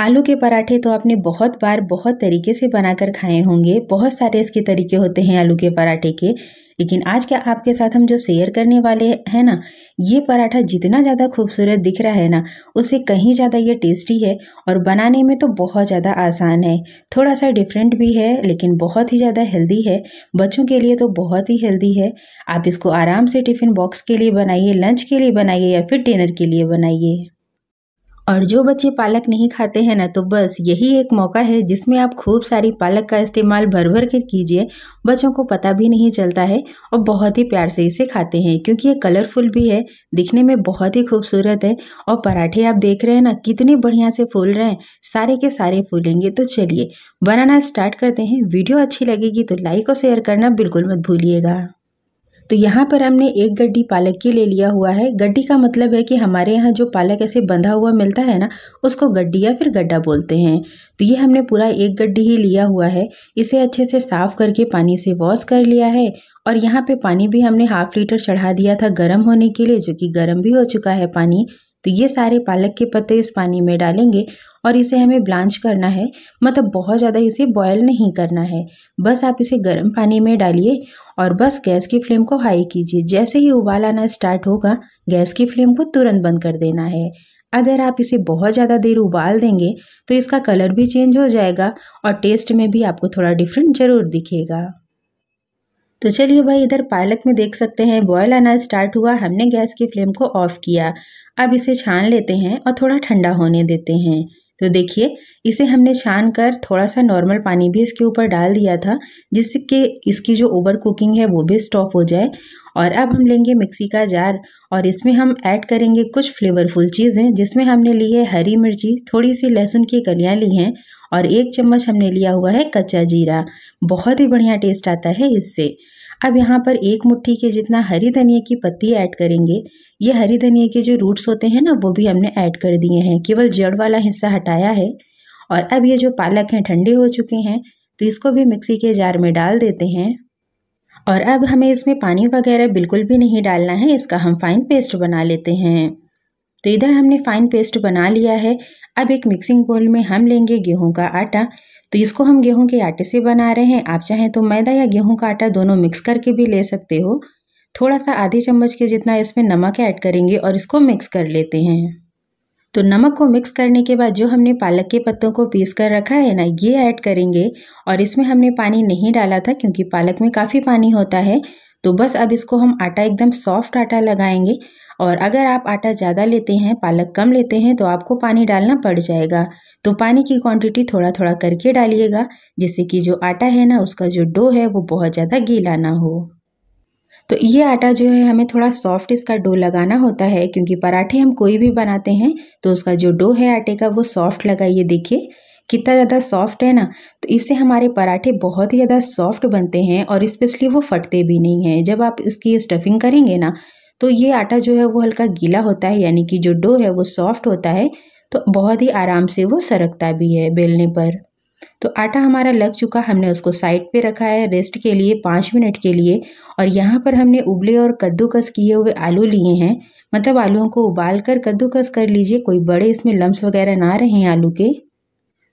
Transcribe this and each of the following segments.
आलू के पराठे तो आपने बहुत बार बहुत तरीके से बनाकर खाए होंगे बहुत सारे इसके तरीके होते हैं आलू के पराठे के लेकिन आज क्या आपके साथ हम जो शेयर करने वाले हैं ना ये पराठा जितना ज़्यादा खूबसूरत दिख रहा है ना उससे कहीं ज़्यादा ये टेस्टी है और बनाने में तो बहुत ज़्यादा आसान है थोड़ा सा डिफरेंट भी है लेकिन बहुत ही ज़्यादा हेल्दी है बच्चों के लिए तो बहुत ही हेल्दी है आप इसको आराम से टिफ़िन बॉक्स के लिए बनाइए लंच के लिए बनाइए या फिर डिनर के लिए बनाइए और जो बच्चे पालक नहीं खाते हैं ना तो बस यही एक मौका है जिसमें आप खूब सारी पालक का इस्तेमाल भर भर के कीजिए बच्चों को पता भी नहीं चलता है और बहुत ही प्यार से इसे खाते हैं क्योंकि ये कलरफुल भी है दिखने में बहुत ही खूबसूरत है और पराठे आप देख रहे हैं ना कितने बढ़िया से फूल रहे हैं सारे के सारे फूलेंगे तो चलिए बनाना स्टार्ट करते हैं वीडियो अच्छी लगेगी तो लाइक और शेयर करना बिल्कुल मत भूलिएगा तो यहाँ पर हमने एक गड्ढी पालक के लिए लिया हुआ है गड्ढी का मतलब है कि हमारे यहाँ जो पालक ऐसे बंधा हुआ मिलता है ना उसको गड्ढी या फिर गड्ढा बोलते हैं तो ये हमने पूरा एक गड्ढी ही लिया हुआ है इसे अच्छे से साफ़ करके पानी से वॉश कर लिया है और यहाँ पे पानी भी हमने हाफ लीटर चढ़ा दिया था गर्म होने के लिए जो कि गर्म भी हो चुका है पानी तो ये सारे पालक के पत्ते इस पानी में डालेंगे और इसे हमें ब्लांच करना है मतलब बहुत ज़्यादा इसे बॉयल नहीं करना है बस आप इसे गर्म पानी में डालिए और बस गैस की फ्लेम को हाई कीजिए जैसे ही उबाल आना स्टार्ट होगा गैस की फ्लेम को तुरंत बंद कर देना है अगर आप इसे बहुत ज़्यादा देर उबाल देंगे तो इसका कलर भी चेंज हो जाएगा और टेस्ट में भी आपको थोड़ा डिफरेंट ज़रूर दिखेगा तो चलिए भाई इधर पालक में देख सकते हैं बॉयल आना स्टार्ट हुआ हमने गैस की फ्लेम को ऑफ़ किया अब इसे छान लेते हैं और थोड़ा ठंडा होने देते हैं तो देखिए इसे हमने छान कर थोड़ा सा नॉर्मल पानी भी इसके ऊपर डाल दिया था जिससे कि इसकी जो ओवर कुकिंग है वो भी स्टॉप हो जाए और अब हम लेंगे मिक्सी का जार और इसमें हम ऐड करेंगे कुछ फ्लेवरफुल चीज़ें जिसमें हमने ली है हरी मिर्ची थोड़ी सी लहसुन की कलियाँ ली हैं और एक चम्मच हमने लिया हुआ है कच्चा जीरा बहुत ही बढ़िया टेस्ट आता है इससे अब यहाँ पर एक मुट्ठी के जितना हरी धनिया की पत्ती ऐड करेंगे ये हरी धनिया के जो रूट्स होते हैं ना वो भी हमने ऐड कर दिए हैं केवल जड़ वाला हिस्सा हटाया है और अब ये जो पालक हैं ठंडे हो चुके हैं तो इसको भी मिक्सी के जार में डाल देते हैं और अब हमें इसमें पानी वगैरह बिल्कुल भी नहीं डालना है इसका हम फाइन पेस्ट बना लेते हैं तो इधर हमने फाइन पेस्ट बना लिया है अब एक मिक्सिंग बोल में हम लेंगे गेहूं का आटा तो इसको हम गेहूं के आटे से बना रहे हैं आप चाहें तो मैदा या गेहूं का आटा दोनों मिक्स करके भी ले सकते हो थोड़ा सा आधे चम्मच के जितना इसमें नमक ऐड करेंगे और इसको मिक्स कर लेते हैं तो नमक को मिक्स करने के बाद जो हमने पालक के पत्तों को पीस कर रखा है ना ये ऐड करेंगे और इसमें हमने पानी नहीं डाला था क्योंकि पालक में काफ़ी पानी होता है तो बस अब इसको हम आटा एकदम सॉफ्ट आटा लगाएंगे और अगर आप आटा ज़्यादा लेते हैं पालक कम लेते हैं तो आपको पानी डालना पड़ जाएगा तो पानी की क्वांटिटी थोड़ा थोड़ा करके डालिएगा जिससे कि जो आटा है ना उसका जो डो है वो बहुत ज़्यादा गीला ना हो तो ये आटा जो है हमें थोड़ा सॉफ्ट इसका डो लगाना होता है क्योंकि पराठे हम कोई भी बनाते हैं तो उसका जो डो है आटे का वो सॉफ्ट लगाइए देखिए कितना ज़्यादा सॉफ्ट है ना तो इससे हमारे पराठे बहुत ही ज़्यादा सॉफ्ट बनते हैं और स्पेशली वो फटते भी नहीं हैं जब आप इसकी स्टफिंग करेंगे ना तो ये आटा जो है वो हल्का गीला होता है यानी कि जो डो है वो सॉफ्ट होता है तो बहुत ही आराम से वो सरकता भी है बेलने पर तो आटा हमारा लग चुका हमने उसको साइड पे रखा है रेस्ट के लिए पाँच मिनट के लिए और यहाँ पर हमने उबले और कद्दूकस किए हुए आलू लिए हैं मतलब आलूओं को उबाल कर कद्दूकस कर लीजिए कोई बड़े इसमें लम्स वगैरह ना रहें आलू के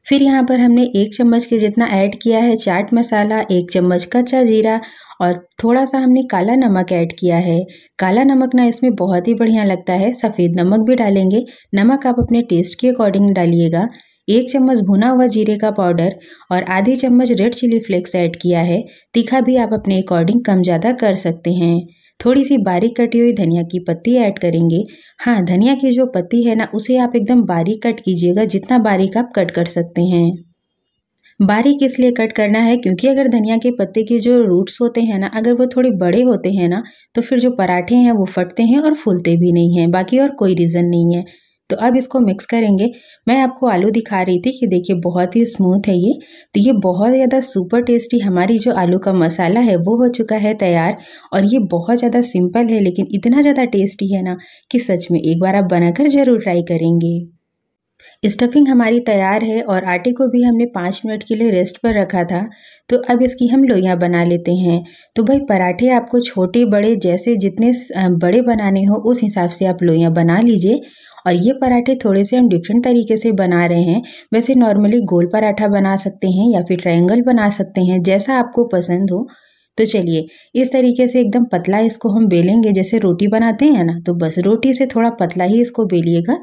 फिर यहाँ पर हमने एक चम्मच के जितना ऐड किया है चाट मसाला एक चम्मच कच्चा जीरा और थोड़ा सा हमने काला नमक ऐड किया है काला नमक ना इसमें बहुत ही बढ़िया लगता है सफ़ेद नमक भी डालेंगे नमक आप अपने टेस्ट के अकॉर्डिंग डालिएगा एक चम्मच भुना हुआ जीरे का पाउडर और आधी चम्मच रेड चिली फ्लेक्स ऐड किया है तीखा भी आप अपने अकॉर्डिंग कम ज़्यादा कर सकते हैं थोड़ी सी बारीक कटी हुई धनिया की पत्ती ऐड करेंगे हाँ धनिया की जो पत्ती है ना उसे आप एकदम बारीक कट कीजिएगा जितना बारीक आप कट कर सकते हैं बारीक इसलिए कट करना है क्योंकि अगर धनिया के पत्ते के जो रूट्स होते हैं ना अगर वो थोड़े बड़े होते हैं ना तो फिर जो पराठे हैं वो फटते हैं और फूलते भी नहीं हैं बाकी और कोई रीज़न नहीं है तो अब इसको मिक्स करेंगे मैं आपको आलू दिखा रही थी कि देखिए बहुत ही स्मूथ है ये तो ये बहुत ज़्यादा सुपर टेस्टी हमारी जो आलू का मसाला है वो हो चुका है तैयार और ये बहुत ज़्यादा सिंपल है लेकिन इतना ज़्यादा टेस्टी है ना कि सच में एक बार आप बनाकर ज़रूर ट्राई करेंगे स्टफिंग हमारी तैयार है और आटे को भी हमने पाँच मिनट के लिए रेस्ट पर रखा था तो अब इसकी हम लोइयाँ बना लेते हैं तो भाई पराठे आपको छोटे बड़े जैसे जितने बड़े बनाने हो उस हिसाब से आप लोइयाँ बना लीजिए और ये पराठे थोड़े से हम डिफरेंट तरीके से बना रहे हैं वैसे नॉर्मली गोल पराठा बना सकते हैं या फिर ट्रायंगल बना सकते हैं जैसा आपको पसंद हो तो चलिए इस तरीके से एकदम पतला इसको हम बेलेंगे जैसे रोटी बनाते हैं ना तो बस रोटी से थोड़ा पतला ही इसको बेलिएगा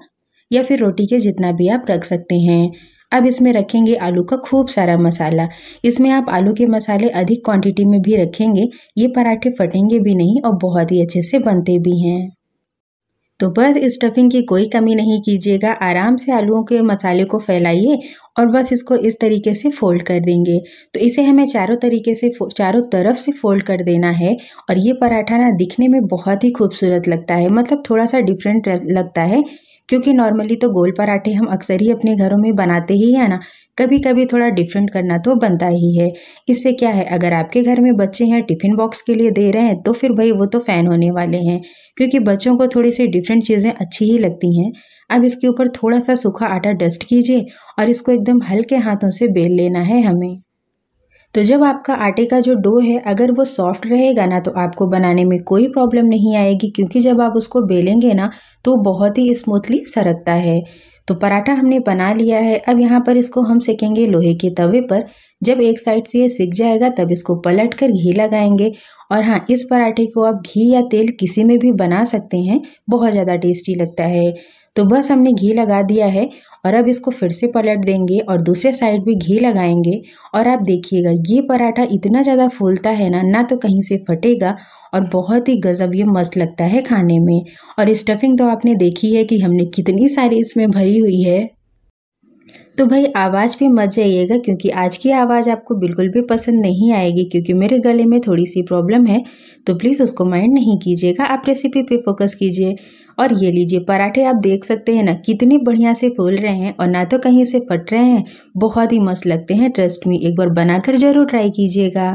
या फिर रोटी के जितना भी आप रख सकते हैं अब इसमें रखेंगे आलू का खूब सारा मसाला इसमें आप आलू के मसाले अधिक क्वांटिटी में भी रखेंगे ये पराठे फटेंगे भी नहीं और बहुत ही अच्छे से बनते भी हैं तो बस स्टफिंग की कोई कमी नहीं कीजिएगा आराम से आलूओं के मसाले को फैलाइए और बस इसको इस तरीके से फोल्ड कर देंगे तो इसे हमें चारों तरीके से चारों तरफ से फोल्ड कर देना है और ये पराठा ना दिखने में बहुत ही खूबसूरत लगता है मतलब थोड़ा सा डिफरेंट लगता है क्योंकि नॉर्मली तो गोल पराठे हम अक्सर ही अपने घरों में बनाते ही है ना कभी कभी थोड़ा डिफरेंट करना तो बनता ही है इससे क्या है अगर आपके घर में बच्चे हैं टिफ़िन बॉक्स के लिए दे रहे हैं तो फिर भाई वो तो फ़ैन होने वाले हैं क्योंकि बच्चों को थोड़ी सी डिफरेंट चीज़ें अच्छी ही लगती हैं अब इसके ऊपर थोड़ा सा सूखा आटा डस्ट कीजिए और इसको एकदम हल्के हाथों से बेल लेना है हमें तो जब आपका आटे का जो डो है अगर वो सॉफ्ट रहेगा ना तो आपको बनाने में कोई प्रॉब्लम नहीं आएगी क्योंकि जब आप उसको बेलेंगे ना तो बहुत ही स्मूथली सरकता है तो पराठा हमने बना लिया है अब यहाँ पर इसको हम सेकेंगे लोहे के तवे पर जब एक साइड से ये सिक जाएगा तब इसको पलट कर घी लगाएंगे और हाँ इस पराठे को आप घी या तेल किसी में भी बना सकते हैं बहुत ज़्यादा टेस्टी लगता है तो बस हमने घी लगा दिया है और अब इसको फिर से पलट देंगे और दूसरे साइड भी घी लगाएंगे और आप देखिएगा ये पराठा इतना ज़्यादा फूलता है ना ना तो कहीं से फटेगा और बहुत ही गज़ब ये मस्त लगता है खाने में और स्टफिंग तो आपने देखी है कि हमने कितनी सारी इसमें भरी हुई है तो भाई आवाज़ पे मत जाइएगा क्योंकि आज की आवाज़ आपको बिल्कुल भी पसंद नहीं आएगी क्योंकि मेरे गले में थोड़ी सी प्रॉब्लम है तो प्लीज़ उसको माइंड नहीं कीजिएगा आप रेसिपी पे फोकस कीजिए और ये लीजिए पराठे आप देख सकते हैं ना कितने बढ़िया से फूल रहे हैं और ना तो कहीं से फट रहे हैं बहुत ही मस्त लगते हैं ट्रस्ट में एक बार बनाकर ज़रूर ट्राई कीजिएगा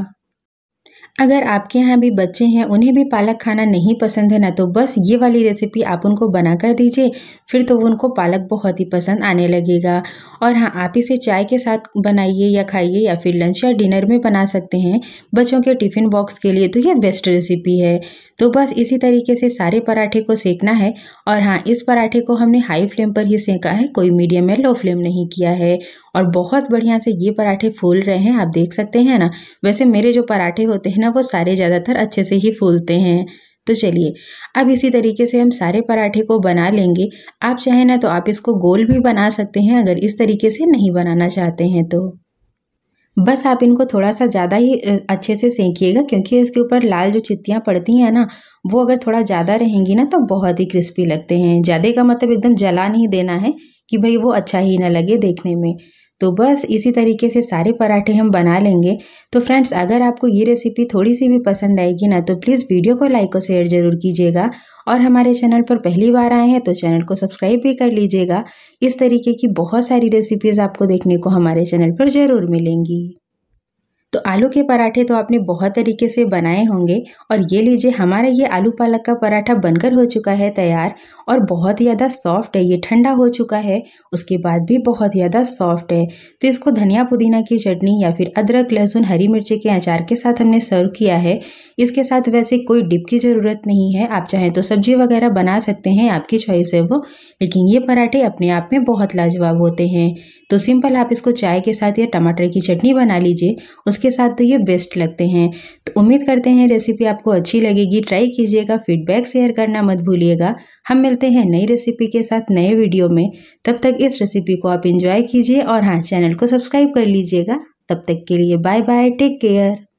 अगर आपके यहाँ भी बच्चे हैं उन्हें भी पालक खाना नहीं पसंद है ना तो बस ये वाली रेसिपी आप उनको बना कर दीजिए फिर तो उनको पालक बहुत ही पसंद आने लगेगा और हाँ आप इसे चाय के साथ बनाइए या खाइए या फिर लंच या डिनर में बना सकते हैं बच्चों के टिफ़िन बॉक्स के लिए तो ये बेस्ट रेसिपी है तो बस इसी तरीके से सारे पराठे को सेकना है और हाँ इस पराठे को हमने हाई फ्लेम पर ही सेका है कोई मीडियम या लो फ्लेम नहीं किया है और बहुत बढ़िया से ये पराठे फूल रहे हैं आप देख सकते हैं ना वैसे मेरे जो पराठे होते हैं ना वो सारे ज़्यादातर अच्छे से ही फूलते हैं तो चलिए अब इसी तरीके से हम सारे पराठे को बना लेंगे आप चाहें ना तो आप इसको गोल भी बना सकते हैं अगर इस तरीके से नहीं बनाना चाहते हैं तो बस आप इनको थोड़ा सा ज़्यादा ही अच्छे से सेंकिएगा क्योंकि इसके ऊपर लाल जो चित्तियाँ पड़ती हैं ना वो अगर थोड़ा ज़्यादा रहेंगी ना तो बहुत ही क्रिस्पी लगते हैं ज़्यादा का मतलब एकदम जला नहीं देना है कि भाई वो अच्छा ही ना लगे देखने में तो बस इसी तरीके से सारे पराठे हम बना लेंगे तो फ्रेंड्स अगर आपको ये रेसिपी थोड़ी सी भी पसंद आएगी ना तो प्लीज़ वीडियो को लाइक और शेयर ज़रूर कीजिएगा और हमारे चैनल पर पहली बार आए हैं तो चैनल को सब्सक्राइब भी कर लीजिएगा इस तरीके की बहुत सारी रेसिपीज़ आपको देखने को हमारे चैनल पर ज़रूर मिलेंगी तो आलू के पराठे तो आपने बहुत तरीके से बनाए होंगे और ये लीजिए हमारा ये आलू पालक का पराठा बनकर हो चुका है तैयार और बहुत ज़्यादा सॉफ्ट है ये ठंडा हो चुका है उसके बाद भी बहुत ज़्यादा सॉफ्ट है तो इसको धनिया पुदीना की चटनी या फिर अदरक लहसुन हरी मिर्ची के अचार के साथ हमने सर्व किया है इसके साथ वैसे कोई डिप की ज़रूरत नहीं है आप चाहें तो सब्जी वगैरह बना सकते हैं आपकी चॉइस है वो लेकिन ये पराठे अपने आप में बहुत लाजवाब होते हैं तो सिंपल आप इसको चाय के साथ या टमाटर की चटनी बना लीजिए उसके साथ तो ये बेस्ट लगते हैं तो उम्मीद करते हैं रेसिपी आपको अच्छी लगेगी ट्राई कीजिएगा फीडबैक शेयर करना मत भूलिएगा हम मिलते हैं नई रेसिपी के साथ नए वीडियो में तब तक इस रेसिपी को आप इंजॉय कीजिए और हाँ चैनल को सब्सक्राइब कर लीजिएगा तब तक के लिए बाय बाय टेक केयर